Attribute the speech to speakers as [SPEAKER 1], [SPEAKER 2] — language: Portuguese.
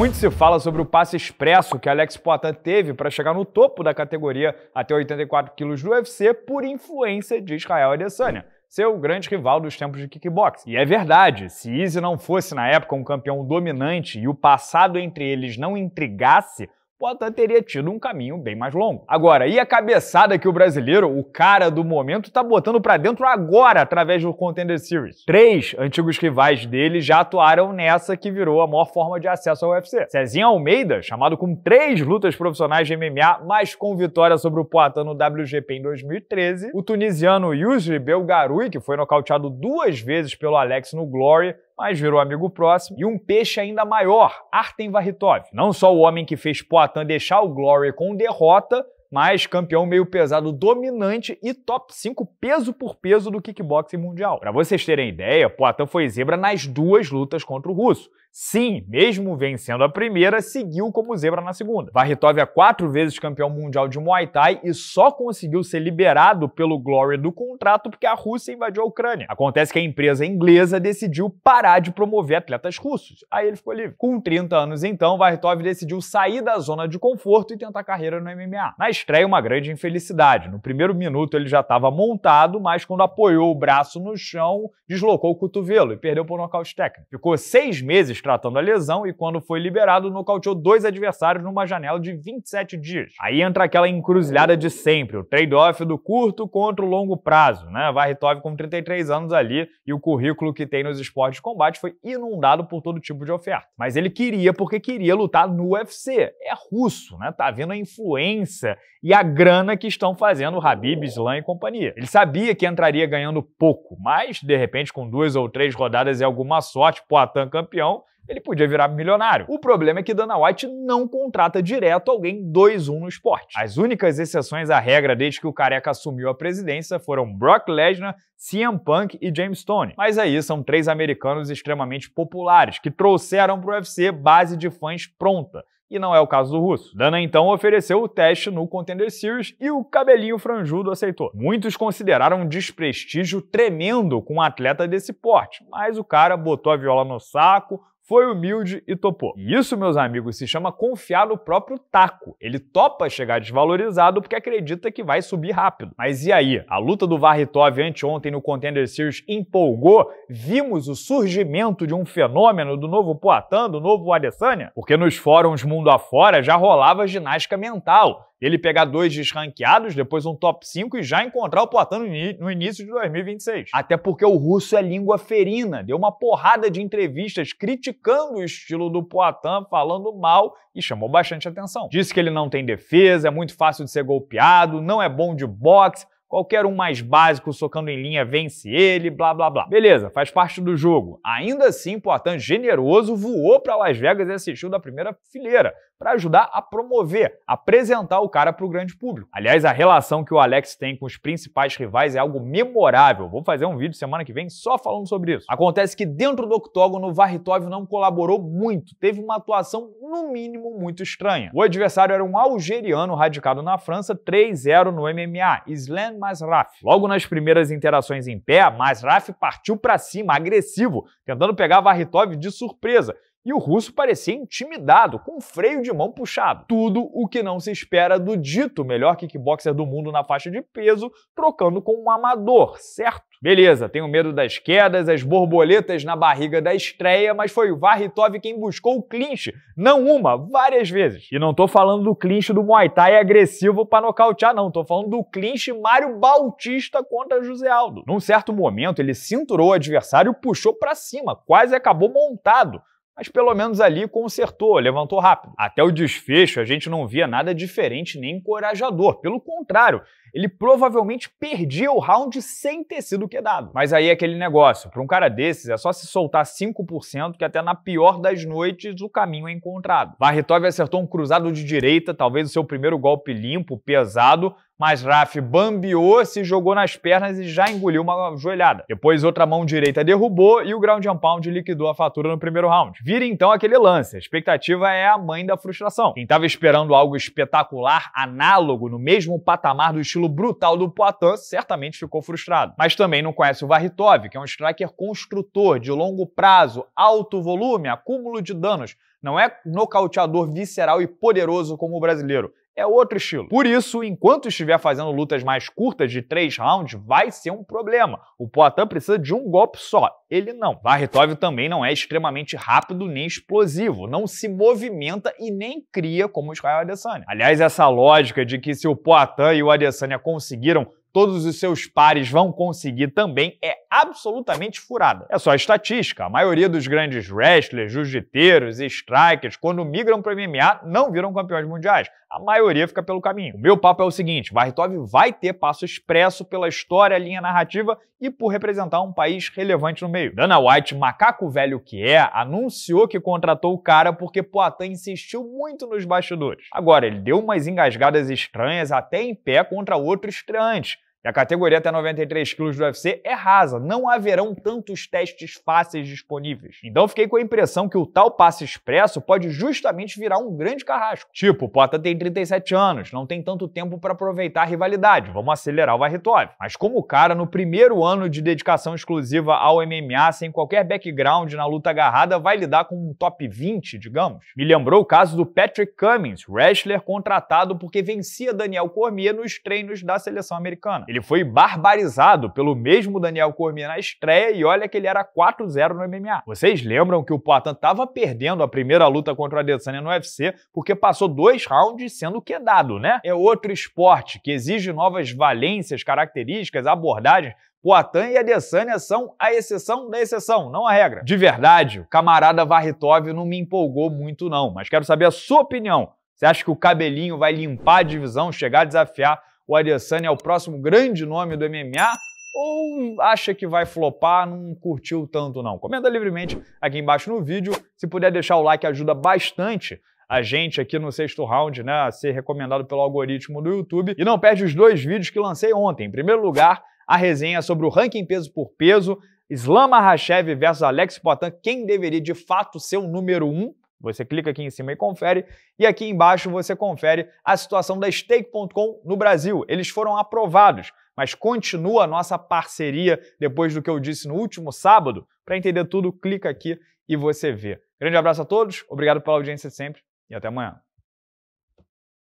[SPEAKER 1] Muito se fala sobre o passe expresso que Alex Poitin teve para chegar no topo da categoria até 84 quilos do UFC por influência de Israel Adesanya, seu grande rival dos tempos de kickbox. E é verdade, se Izzy não fosse na época um campeão dominante e o passado entre eles não intrigasse, Potan teria tido um caminho bem mais longo. Agora, e a cabeçada que o brasileiro, o cara do momento, tá botando para dentro agora através do Contender Series? Três antigos rivais dele já atuaram nessa que virou a maior forma de acesso ao UFC. Cezinha Almeida, chamado com três lutas profissionais de MMA, mas com vitória sobre o Poatan no WGP em 2013, o tunisiano Yusri Belgaroui, que foi nocauteado duas vezes pelo Alex no Glory, mas virou amigo próximo, e um peixe ainda maior, Artem Varitov. Não só o homem que fez Poatan deixar o Glory com derrota, mas campeão meio pesado dominante e top 5 peso por peso do kickboxing mundial. Para vocês terem ideia, Poatan foi zebra nas duas lutas contra o russo sim, mesmo vencendo a primeira, seguiu como zebra na segunda. Varitov é quatro vezes campeão mundial de Muay Thai e só conseguiu ser liberado pelo Glory do contrato porque a Rússia invadiu a Ucrânia. Acontece que a empresa inglesa decidiu parar de promover atletas russos. Aí ele ficou livre. Com 30 anos então, Varitov decidiu sair da zona de conforto e tentar carreira no MMA. Na estreia, uma grande infelicidade. No primeiro minuto ele já estava montado, mas quando apoiou o braço no chão, deslocou o cotovelo e perdeu por nocaute técnico. Ficou seis meses tratando a lesão e, quando foi liberado, nocauteou dois adversários numa janela de 27 dias. Aí entra aquela encruzilhada de sempre, o trade-off do curto contra o longo prazo, né? Varitov com 33 anos ali e o currículo que tem nos esportes de combate foi inundado por todo tipo de oferta. Mas ele queria porque queria lutar no UFC. É russo, né? Tá vendo a influência e a grana que estão fazendo o Habib, Islam e companhia. Ele sabia que entraria ganhando pouco, mas de repente com duas ou três rodadas e alguma sorte, Poitin campeão, ele podia virar milionário. O problema é que Dana White não contrata direto alguém 2-1 no esporte. As únicas exceções à regra desde que o Careca assumiu a presidência foram Brock Lesnar, CM Punk e James Stone. Mas aí são três americanos extremamente populares que trouxeram para o UFC base de fãs pronta e não é o caso do russo. Dana então ofereceu o teste no Contender Series e o cabelinho franjudo aceitou. Muitos consideraram um desprestígio tremendo com um atleta desse porte, mas o cara botou a viola no saco, foi humilde e topou. E isso, meus amigos, se chama confiar no próprio taco. Ele topa chegar desvalorizado porque acredita que vai subir rápido. Mas e aí? A luta do Varritov anteontem no Contender Series empolgou? Vimos o surgimento de um fenômeno do novo Poatan, do novo Adesanya? Porque nos fóruns mundo afora já rolava ginástica mental ele pegar dois desranqueados, depois um top 5 e já encontrar o Poitin no início de 2026. Até porque o russo é língua ferina, deu uma porrada de entrevistas criticando o estilo do Poitin, falando mal e chamou bastante atenção. Disse que ele não tem defesa, é muito fácil de ser golpeado, não é bom de boxe, Qualquer um mais básico socando em linha vence ele, blá blá blá. Beleza, faz parte do jogo. Ainda assim, Poitin generoso voou para Las Vegas e assistiu da primeira fileira, para ajudar a promover, apresentar o cara para o grande público. Aliás, a relação que o Alex tem com os principais rivais é algo memorável. Vou fazer um vídeo semana que vem só falando sobre isso. Acontece que dentro do octógono, o Varritov não colaborou muito, teve uma atuação no mínimo muito estranha. O adversário era um algeriano radicado na França, 3-0 no MMA, Islam Masraf. Logo nas primeiras interações em pé, Masraf partiu para cima, agressivo, tentando pegar Varritov de surpresa e o russo parecia intimidado, com freio de mão puxado. Tudo o que não se espera do dito melhor kickboxer do mundo na faixa de peso, trocando com um amador, certo? Beleza, tenho medo das quedas, as borboletas na barriga da estreia, mas foi o Varritov quem buscou o clinch, não uma, várias vezes. E não tô falando do clinch do Muay Thai agressivo pra nocautear, não. Tô falando do clinch Mário Bautista contra José Aldo. Num certo momento, ele cinturou o adversário e puxou para cima, quase acabou montado mas pelo menos ali consertou, levantou rápido. Até o desfecho a gente não via nada diferente nem encorajador, pelo contrário, ele provavelmente perdia o round sem ter sido quedado. Mas aí é aquele negócio, para um cara desses é só se soltar 5% que até na pior das noites o caminho é encontrado. Varritov acertou um cruzado de direita, talvez o seu primeiro golpe limpo, pesado, mas Raf bambiou, se jogou nas pernas e já engoliu uma joelhada. Depois outra mão direita derrubou e o ground and pound liquidou a fatura no primeiro round. Vira então aquele lance. A expectativa é a mãe da frustração. Quem estava esperando algo espetacular, análogo, no mesmo patamar do estilo estilo brutal do Poitin, certamente ficou frustrado. Mas também não conhece o Varritov, que é um striker construtor de longo prazo, alto volume, acúmulo de danos. Não é nocauteador visceral e poderoso como o brasileiro é outro estilo. Por isso, enquanto estiver fazendo lutas mais curtas de três rounds, vai ser um problema. O Poitin precisa de um golpe só, ele não. Varritov também não é extremamente rápido nem explosivo, não se movimenta e nem cria como o Israel Adesanya. Aliás, essa lógica de que se o Poitin e o Adesanya conseguiram todos os seus pares vão conseguir também é absolutamente furada. É só estatística. A maioria dos grandes wrestlers, jiu-jiteiros e strikers, quando migram para MMA, não viram campeões mundiais. A maioria fica pelo caminho. O meu papo é o seguinte: Varritov vai ter passo expresso pela história, linha narrativa e por representar um país relevante no meio. Dana White, macaco velho que é, anunciou que contratou o cara porque Poitin insistiu muito nos bastidores. Agora, ele deu umas engasgadas estranhas até em pé contra outro estreante e a categoria até 93 quilos do UFC é rasa, não haverão tantos testes fáceis disponíveis. Então fiquei com a impressão que o tal passe expresso pode justamente virar um grande carrasco. Tipo, o Pota tem 37 anos, não tem tanto tempo para aproveitar a rivalidade, vamos acelerar o Varritov. Mas como o cara, no primeiro ano de dedicação exclusiva ao MMA, sem qualquer background na luta agarrada, vai lidar com um top 20, digamos. Me lembrou o caso do Patrick Cummings, wrestler contratado porque vencia Daniel Cormier nos treinos da seleção americana. Ele foi barbarizado pelo mesmo Daniel Cormier na estreia e olha que ele era 4-0 no MMA. Vocês lembram que o Poitin estava perdendo a primeira luta contra o Adesanya no UFC porque passou dois rounds sendo quedado, né? É outro esporte que exige novas valências, características, abordagens Poitin e Adesanya são a exceção da exceção, não a regra. De verdade, o camarada Varritov não me empolgou muito não, mas quero saber a sua opinião. Você acha que o cabelinho vai limpar a divisão, chegar a desafiar o Adesanya é o próximo grande nome do MMA? Ou acha que vai flopar, não curtiu tanto não? Comenta livremente aqui embaixo no vídeo. Se puder deixar o like, ajuda bastante a gente aqui no sexto round, né, a ser recomendado pelo algoritmo do YouTube. E não perde os dois vídeos que lancei ontem. Em primeiro lugar, a resenha sobre o ranking peso por peso, Islam Makhachev versus Alex Potan. quem deveria de fato ser o número um você clica aqui em cima e confere. E aqui embaixo você confere a situação da Stake.com no Brasil. Eles foram aprovados, mas continua a nossa parceria depois do que eu disse no último sábado. Para entender tudo, clica aqui e você vê. Grande abraço a todos, obrigado pela audiência sempre e até amanhã.